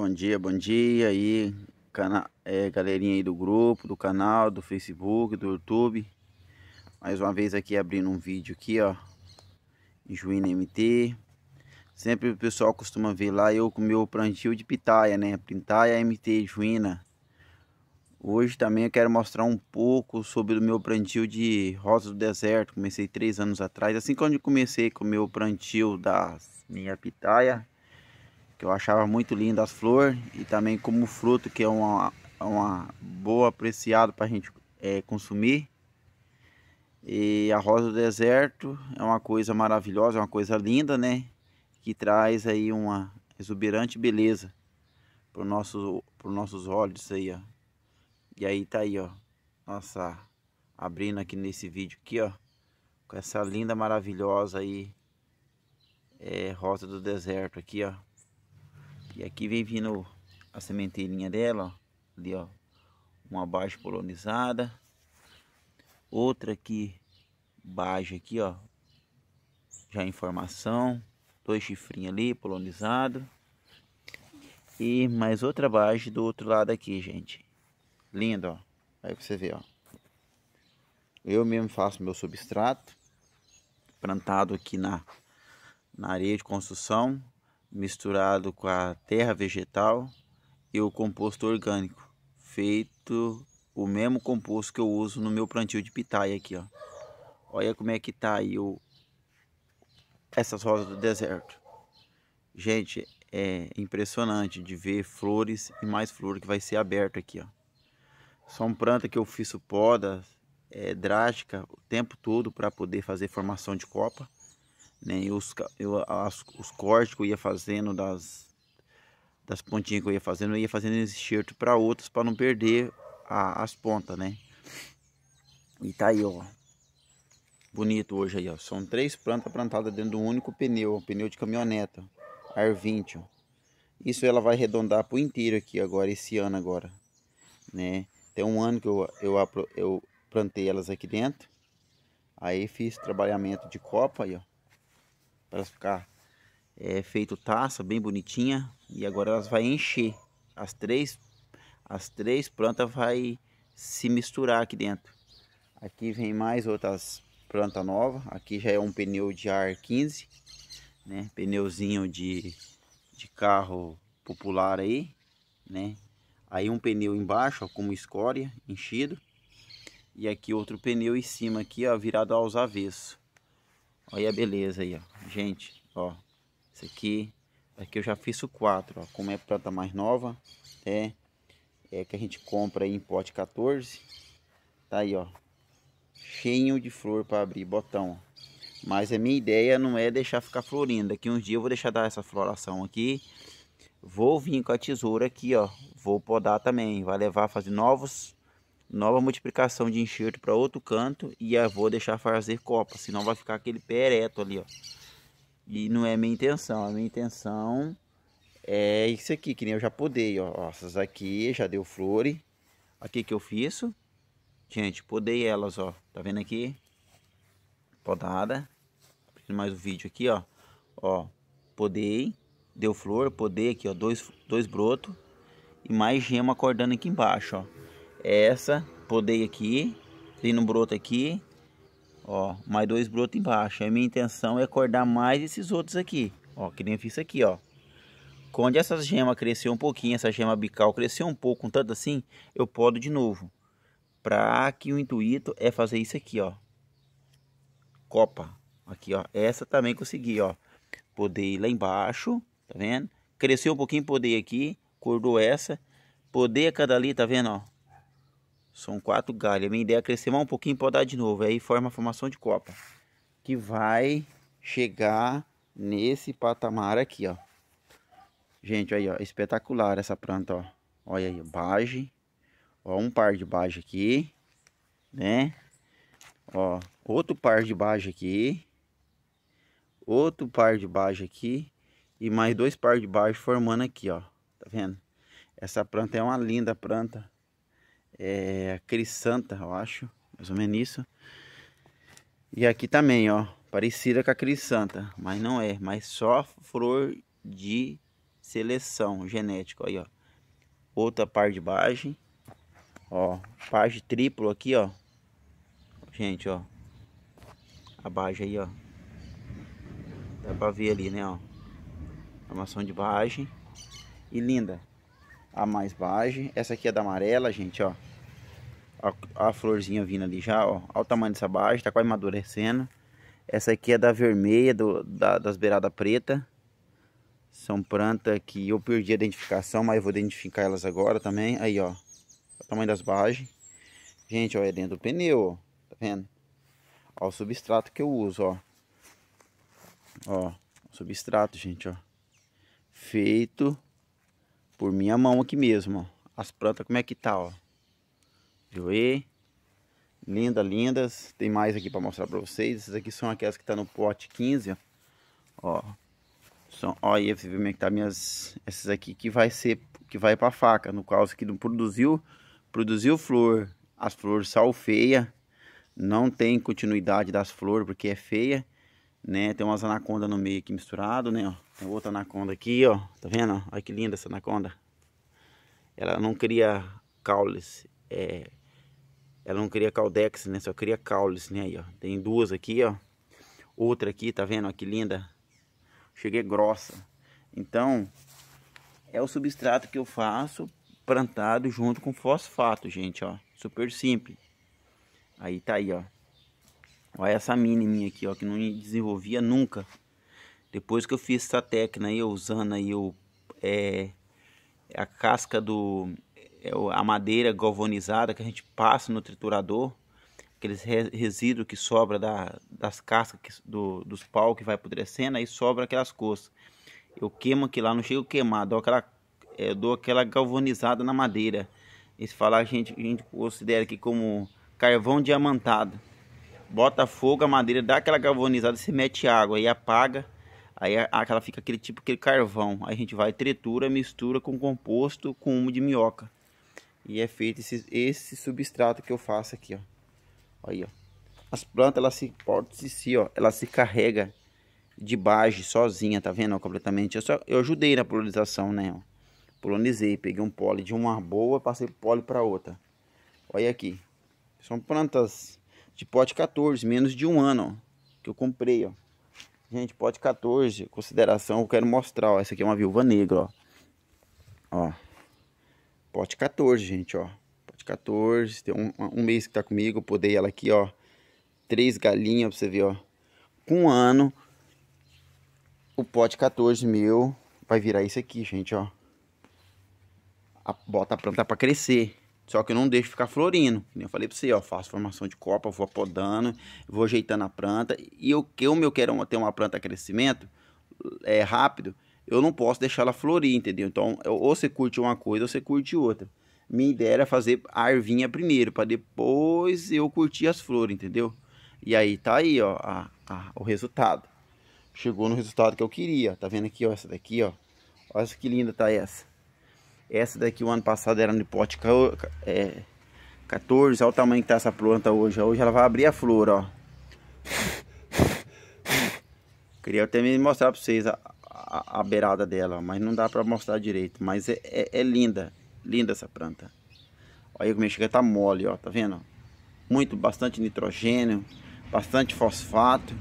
Bom dia, bom dia aí, cana é, galerinha aí do grupo, do canal, do Facebook, do YouTube. Mais uma vez aqui abrindo um vídeo aqui, ó, Juína MT. Sempre o pessoal costuma ver lá eu com meu plantio de pitaia, né? Pitaia MT Juína. Hoje também eu quero mostrar um pouco sobre o meu plantio de rosa do deserto. Comecei três anos atrás, assim quando comecei com o meu plantio da minha pitaia que eu achava muito linda as flores e também como fruto que é uma, uma boa apreciado para a gente é, consumir. E a rosa do deserto é uma coisa maravilhosa, é uma coisa linda, né? Que traz aí uma exuberante beleza para nosso, os nossos olhos aí, ó. E aí tá aí, ó. Nossa, abrindo aqui nesse vídeo aqui, ó. Com essa linda, maravilhosa aí. É, rosa do deserto aqui, ó. E aqui vem vindo a sementeirinha dela, ó. Ali, ó. Uma baixa polonizada. Outra aqui, baixa aqui, ó. Já em formação. Dois chifrinhos ali, polonizado. E mais outra baixa do outro lado aqui, gente. Lindo, ó. Aí você vê, ó. Eu mesmo faço meu substrato. Plantado aqui na, na areia de construção misturado com a terra vegetal e o composto orgânico, feito o mesmo composto que eu uso no meu plantio de pitaia aqui, ó. Olha como é que tá aí o essas rosas do deserto. Gente, é impressionante de ver flores e mais flor que vai ser aberto aqui, ó. São plantas que eu fiz poda é, drástica o tempo todo para poder fazer formação de copa né? os, eu, as, os cortes que eu ia fazendo das, das pontinhas que eu ia fazendo, eu ia fazendo esse enxerto para outras para não perder a, as pontas, né? E tá aí, ó. Bonito hoje aí, ó. São três plantas plantadas dentro do único pneu, pneu de caminhoneta, ar 20, ó. Isso ela vai arredondar pro inteiro aqui agora, esse ano agora, né? Tem um ano que eu, eu, eu plantei elas aqui dentro. Aí fiz trabalhamento de copa aí, ó para ficar é, feito taça, bem bonitinha. E agora elas vai encher. As três, as três plantas vai se misturar aqui dentro. Aqui vem mais outras plantas novas. Aqui já é um pneu de ar 15, né? Pneuzinho de, de carro popular aí, né? Aí um pneu embaixo, ó, como escória, enchido. E aqui outro pneu em cima aqui, ó, virado aos avesso. Olha a beleza aí, ó. Gente, ó. Esse aqui, aqui eu já fiz o 4, ó. Como é planta tá mais nova, é, é que a gente compra aí em pote 14. Tá aí, ó. Cheio de flor para abrir, botão. Mas a minha ideia não é deixar ficar florindo. Daqui uns dias eu vou deixar dar essa floração aqui. Vou vir com a tesoura aqui, ó. Vou podar também. Vai levar a fazer novos nova multiplicação de enxerto para outro canto e eu vou deixar fazer copa, senão vai ficar aquele pé ereto ali, ó. E não é minha intenção, a minha intenção é isso aqui, que nem eu já podei, ó. essas aqui já deu flores. Aqui que eu fiz, gente, podei elas, ó. Tá vendo aqui? Podada. mais um vídeo aqui, ó. Ó, podei, deu flor, podei aqui, ó, dois, dois brotos e mais gema acordando aqui embaixo, ó. É essa, podei aqui, tem um broto aqui, ó, mais dois brotos embaixo. A minha intenção é acordar mais esses outros aqui, ó, que nem eu fiz aqui, ó. Quando essa gema cresceu um pouquinho, essa gema bical cresceu um pouco, um tanto assim, eu podo de novo. Pra que o intuito é fazer isso aqui, ó. Copa, aqui, ó. Essa também consegui, ó. Podei lá embaixo, tá vendo? Cresceu um pouquinho, podei aqui, acordou essa. Podei a cada ali, tá vendo, ó. São quatro galhos. A minha ideia é crescer mais um pouquinho para dar de novo. Aí forma a formação de copa. Que vai chegar nesse patamar aqui, ó. Gente, aí, ó. Espetacular essa planta, ó. Olha aí, base. Ó, um par de base aqui. Né? Ó, outro par de base aqui. Outro par de base aqui. E mais dois par de base formando aqui, ó. Tá vendo? Essa planta é uma linda planta é, Santa, eu acho, mais ou menos isso. E aqui também, ó, parecida com a Santa, mas não é, mas só flor de seleção genética, aí, ó. Outra par de bagem, ó, par de triplo aqui, ó. Gente, ó, a bagem aí, ó. Dá pra ver ali, né, ó. Formação de bagem. E linda a mais base. Essa aqui é da amarela, gente, ó. A, a florzinha vindo ali já, ó. Olha o tamanho dessa base, tá quase amadurecendo. Essa aqui é da vermelha, do, da, das beiradas preta. São plantas que eu perdi a identificação, mas eu vou identificar elas agora também. Aí, ó. O tamanho das bagens. Gente, ó, é dentro do pneu, ó. Tá vendo? Ó o substrato que eu uso, ó. Ó, substrato, gente, ó. Feito por minha mão aqui mesmo, ó. As plantas como é que tá, ó. Joê. Linda, lindas. Tem mais aqui para mostrar para vocês. Essas aqui são aquelas que tá no pote 15, ó. São, ó, e você vê como é que tá minhas essas aqui que vai ser que vai para faca, no caso que não produziu, produziu flor. As flores são feia. Não tem continuidade das flores porque é feia né? Tem umas anaconda no meio aqui misturado, né? Ó, tem outra anaconda aqui, ó. Tá vendo? Olha que linda essa anaconda. Ela não cria caules, é... Ela não cria caldex, né? Só cria caules, né? Aí, ó. Tem duas aqui, ó. Outra aqui, tá vendo? Olha que linda. Cheguei grossa. Então, é o substrato que eu faço plantado junto com fosfato, gente, ó. Super simples. Aí tá aí, ó. Olha essa mini minha aqui, ó, que não desenvolvia nunca. Depois que eu fiz essa técnica aí, usando aí o, é, a casca do... É, a madeira galvanizada que a gente passa no triturador. Aqueles resíduos que sobra da, das cascas que, do, dos pau que vai apodrecendo, aí sobra aquelas coisas Eu queimo aqui lá, não chego queimado, dou aquela, é, dou aquela galvanizada na madeira. Esse falar a gente, a gente considera aqui como carvão diamantado bota fogo, a madeira dá aquela galvanizada, você mete água aí apaga. Aí aquela fica aquele tipo aquele carvão. Aí a gente vai tritura, mistura com composto com humo de minhoca. E é feito esse, esse substrato que eu faço aqui, ó. Aí, ó. As plantas elas se portam se si, ó, ela se carrega de base sozinha, tá vendo? Ó, completamente. Eu só eu ajudei na polinização, né, ó. peguei um pole de uma boa, passei pole para outra. Olha aqui. São plantas de pote 14, menos de um ano, ó, que eu comprei, ó. Gente, pote 14, consideração, eu quero mostrar, ó, essa aqui é uma viúva negra, ó. Ó, pote 14, gente, ó. Pote 14, tem um, um mês que tá comigo, eu podei ela aqui, ó. Três galinhas, pra você ver, ó. Com um ano, o pote 14 meu vai virar isso aqui, gente, ó. A, bota a planta pra crescer. Só que eu não deixo ficar florindo. Como eu falei para você, ó, faço formação de copa, vou podando, vou ajeitando a planta. E o que eu quero ter uma planta crescimento é rápido, eu não posso deixar ela florir, entendeu? Então, ou você curte uma coisa ou você curte outra. Minha ideia era fazer a ervinha primeiro, para depois eu curtir as flores, entendeu? E aí tá aí, ó, a, a, o resultado. Chegou no resultado que eu queria. Tá vendo aqui, ó, essa daqui, ó. Olha que linda tá essa. Essa daqui o ano passado era no pote é, 14. Olha o tamanho que tá essa planta hoje. Hoje ela vai abrir a flor, ó. Queria até mesmo mostrar pra vocês a, a, a beirada dela, mas não dá pra mostrar direito. Mas é, é, é linda, linda essa planta. Olha como é chega tá mole, ó, tá vendo? Muito, bastante nitrogênio, bastante fosfato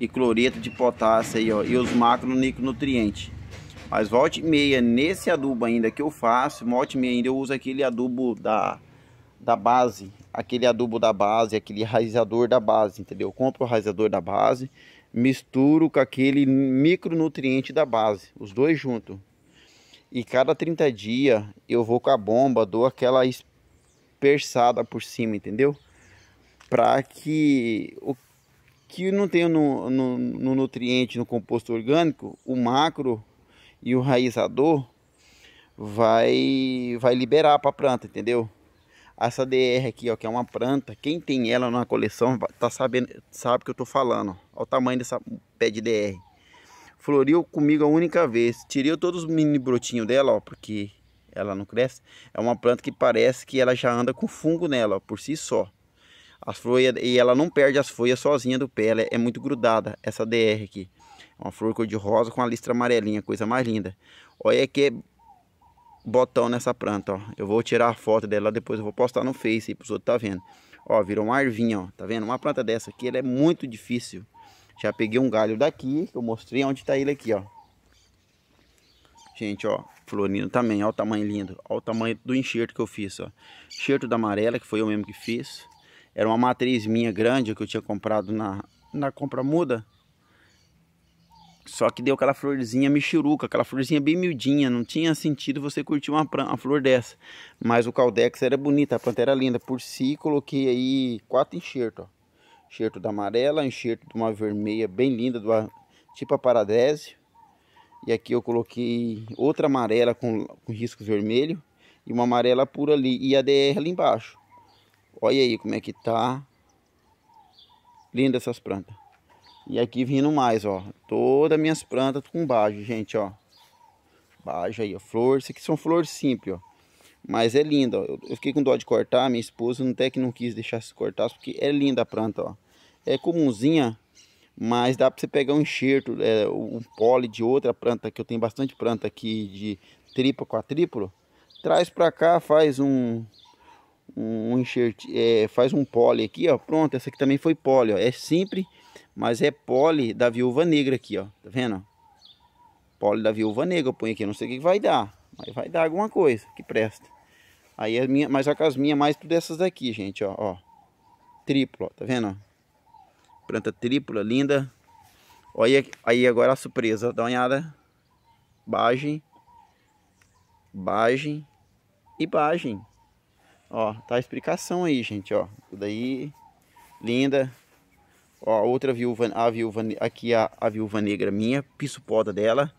e cloreto de potássio aí, ó. E os macronutrientes. Mas volta e meia, nesse adubo ainda que eu faço, volta e meia ainda eu uso aquele adubo da, da base, aquele adubo da base, aquele raizador da base, entendeu? Eu compro o raizador da base, misturo com aquele micronutriente da base, os dois juntos. E cada 30 dias eu vou com a bomba, dou aquela espersada por cima, entendeu? Para que o que não tem no, no, no nutriente, no composto orgânico, o macro e o raizador vai vai liberar para a planta, entendeu? Essa DR aqui, ó, que é uma planta, quem tem ela na coleção tá sabendo, sabe que eu tô falando. Olha o tamanho dessa hum, pé de DR. Floriu comigo a única vez. Tirei todos os mini brotinhos dela, ó, porque ela não cresce. É uma planta que parece que ela já anda com fungo nela, ó, por si só. As folhas, e ela não perde as folhas sozinha do pé, ela é muito grudada, essa DR aqui. Uma flor cor-de-rosa com a listra amarelinha, coisa mais linda. Olha que botão nessa planta, ó. Eu vou tirar a foto dela, depois eu vou postar no Face aí para os outros tá vendo. Ó, virou uma arvinha, ó, tá vendo? Uma planta dessa aqui, ela é muito difícil. Já peguei um galho daqui, que eu mostrei onde tá ele aqui, ó. Gente, ó, florindo também, ó o tamanho lindo. Ó o tamanho do enxerto que eu fiz, ó. Enxerto da amarela, que foi eu mesmo que fiz. Era uma matriz minha grande, que eu tinha comprado na, na compra muda. Só que deu aquela florzinha mexeruca, aquela florzinha bem miudinha, não tinha sentido você curtir uma, uma flor dessa. Mas o caldex era bonita, a planta era linda. Por si, coloquei aí quatro enxertos, ó. Enxerto da amarela, enxerto de uma vermelha bem linda, do, tipo a paradésio. E aqui eu coloquei outra amarela com, com risco vermelho e uma amarela pura ali e a DR ali embaixo. Olha aí como é que tá. Linda essas plantas. E aqui vindo mais, ó. Todas minhas plantas com baixo, gente, ó. Baixo aí, ó. Flor, isso aqui são flores simples, ó. Mas é linda, ó. Eu fiquei com dó de cortar, minha esposa até que não quis deixar se cortar, porque é linda a planta, ó. É comumzinha, mas dá para você pegar um enxerto, é, um pole de outra planta, que eu tenho bastante planta aqui de tripa, com a quatrípulo. Traz para cá, faz um, um enxerto, é, faz um pole aqui, ó. Pronto, essa aqui também foi pole, ó. É simples mas é pole da viúva negra aqui, ó. Tá vendo? Pole da viúva negra, eu ponho aqui, não sei o que vai dar, mas vai dar alguma coisa que presta. Aí a minha, mas a minhas mais tudo essas daqui, gente, ó, ó. Triplo, ó, tá vendo? Planta tripla, linda. Olha aí agora a surpresa, dá uma olhada. Bagem, bagem e bagem. Ó, tá a explicação aí, gente, ó. Tudo aí, linda. Ó, outra viúva, a viúva, aqui a, a viúva negra minha, piso poda dela.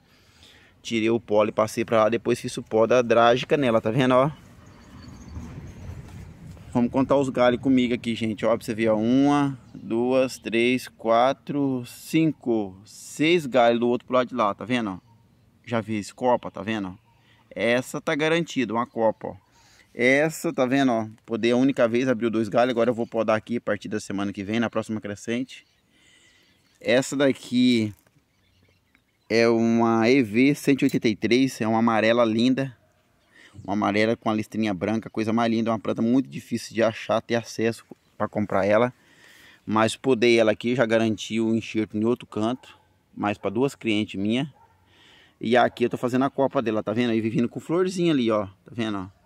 Tirei o pole, passei pra lá, depois fiz o poda drágica nela, tá vendo, ó? Vamos contar os galhos comigo aqui, gente. Ó, pra você ver, ó. Uma, duas, três, quatro, cinco. Seis galhos do outro pro lado de lá, tá vendo? Ó? Já vi esse copa, tá vendo? Essa tá garantida, uma copa, ó. Essa, tá vendo, ó, poder a única vez abriu dois galhos, agora eu vou podar aqui a partir da semana que vem, na próxima crescente. Essa daqui é uma EV 183, é uma amarela linda. Uma amarela com a listrinha branca, coisa mais linda, uma planta muito difícil de achar, ter acesso para comprar ela. Mas podei ela aqui, já garantiu o enxerto em outro canto, mais para duas clientes minhas. E aqui eu tô fazendo a copa dela, tá vendo? Aí vivendo com florzinha ali, ó, tá vendo, ó.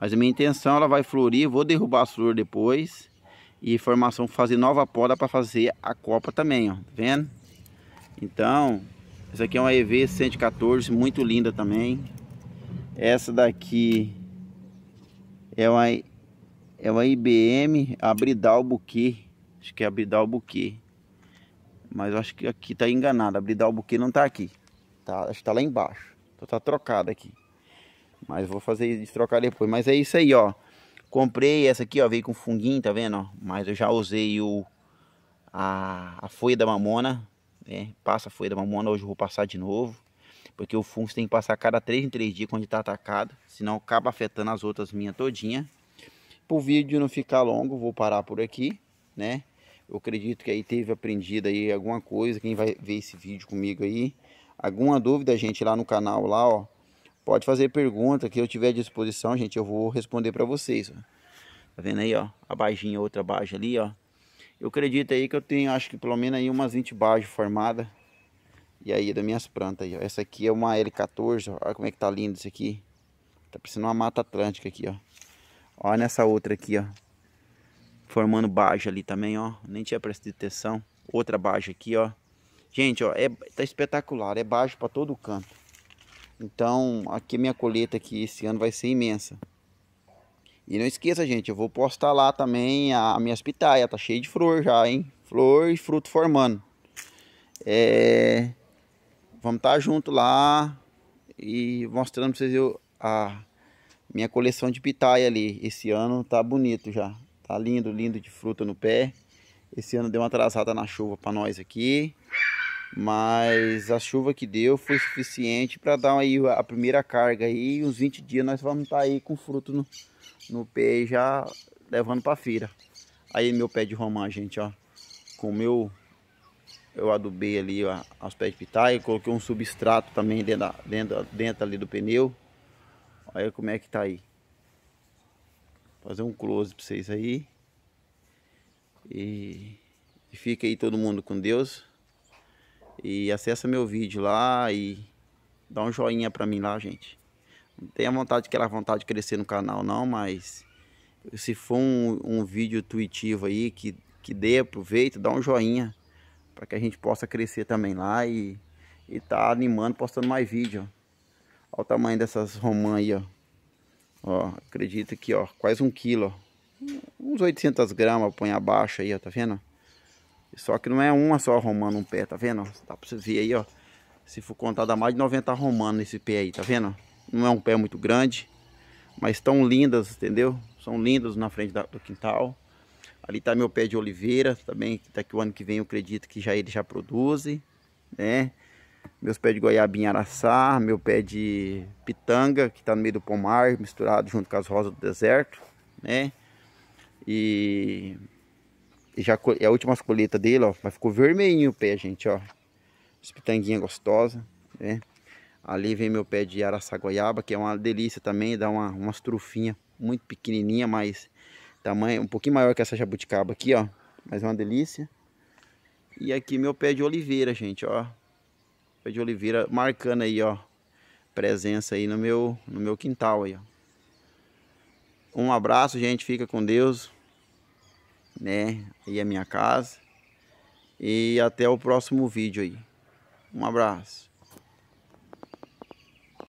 Mas a minha intenção, ela vai florir, vou derrubar as flores depois. E formação fazer nova poda para fazer a copa também, ó. Tá vendo? Então, essa aqui é uma EV 114, muito linda também. Essa daqui é uma, é uma IBM Abridal Buquê. Acho que é Abridal Buquê. Mas acho que aqui tá enganado. Abridal Buquê não tá aqui. Tá, acho que tá lá embaixo. Então tá trocado aqui. Mas vou fazer de trocar depois. Mas é isso aí, ó. Comprei essa aqui, ó. Veio com funguinho, tá vendo? Ó? Mas eu já usei o, a, a folha da mamona. Né? Passa a folha da mamona. Hoje eu vou passar de novo. Porque o fungo tem que passar cada 3 em 3 dias quando está atacado. Senão acaba afetando as outras minhas todinha. Para o vídeo não ficar longo, vou parar por aqui, né? Eu acredito que aí teve aprendido aí alguma coisa. Quem vai ver esse vídeo comigo aí. Alguma dúvida, gente, lá no canal, lá, ó. Pode fazer pergunta que eu tiver à disposição, gente, eu vou responder para vocês. Ó. Tá vendo aí, ó? A baixinha, outra baja ali, ó. Eu acredito aí que eu tenho, acho que pelo menos aí umas 20 bajas formadas. E aí, das minhas plantas aí, ó. Essa aqui é uma L14, ó. Olha como é que tá lindo isso aqui. Tá parecendo uma mata atlântica aqui, ó. Olha nessa outra aqui, ó. Formando baja ali também, ó. Nem tinha prestado atenção. Outra baja aqui, ó. Gente, ó, é, tá espetacular. É baixo para todo canto. Então, aqui minha colheita aqui esse ano vai ser imensa. E não esqueça, gente, eu vou postar lá também a, a minhas pitaia, tá cheio de flor já, hein? Flor e fruto formando. É... Vamos estar tá junto lá e mostrando pra vocês a minha coleção de pitaia ali. Esse ano tá bonito já, tá lindo, lindo de fruta no pé. Esse ano deu uma atrasada na chuva para nós aqui mas a chuva que deu foi suficiente para dar aí a primeira carga e uns 20 dias nós vamos estar tá aí com fruto no, no pé já levando para feira. Aí meu pé de romã, gente, ó, com meu eu adubei ali ó, aos pés de pitaia, coloquei um substrato também dentro, dentro, dentro ali do pneu. Olha como é que tá aí. Vou fazer um close para vocês aí. E, e fica aí todo mundo com Deus. E acessa meu vídeo lá e dá um joinha pra mim lá, gente. Não tenha vontade, aquela vontade de crescer no canal não, mas se for um, um vídeo intuitivo aí, que, que dê, aproveita, dá um joinha. Pra que a gente possa crescer também lá e, e tá animando, postando mais vídeo. Olha o tamanho dessas romãs aí, ó. Ó, acredita que, ó, quase um quilo, ó. Uns 800 gramas, põe abaixo aí, ó, tá vendo? Só que não é uma só romana um pé, tá vendo? Dá pra você ver aí, ó. Se for contar, dá mais de 90 arrumando nesse pé aí, tá vendo? Não é um pé muito grande, mas estão lindas, entendeu? São lindas na frente da, do quintal. Ali tá meu pé de oliveira também, que daqui o ano que vem eu acredito que já ele já produz, né? Meus pés de goiabinha araçá, meu pé de pitanga, que tá no meio do pomar, misturado junto com as rosas do deserto, né? E já é a última colheita dele, ó. Mas ficou vermelhinho o pé, gente, ó. As é gostosa, né? Ali vem meu pé de araçá-goiaba que é uma delícia também. Dá uma, umas trufinhas muito pequenininha, mas tamanho um pouquinho maior que essa jabuticaba aqui, ó. Mas é uma delícia. E aqui meu pé de oliveira, gente, ó. Pé de oliveira marcando aí, ó. Presença aí no meu, no meu quintal aí, ó. Um abraço, gente. Fica com Deus né? E a minha casa. E até o próximo vídeo aí. Um abraço.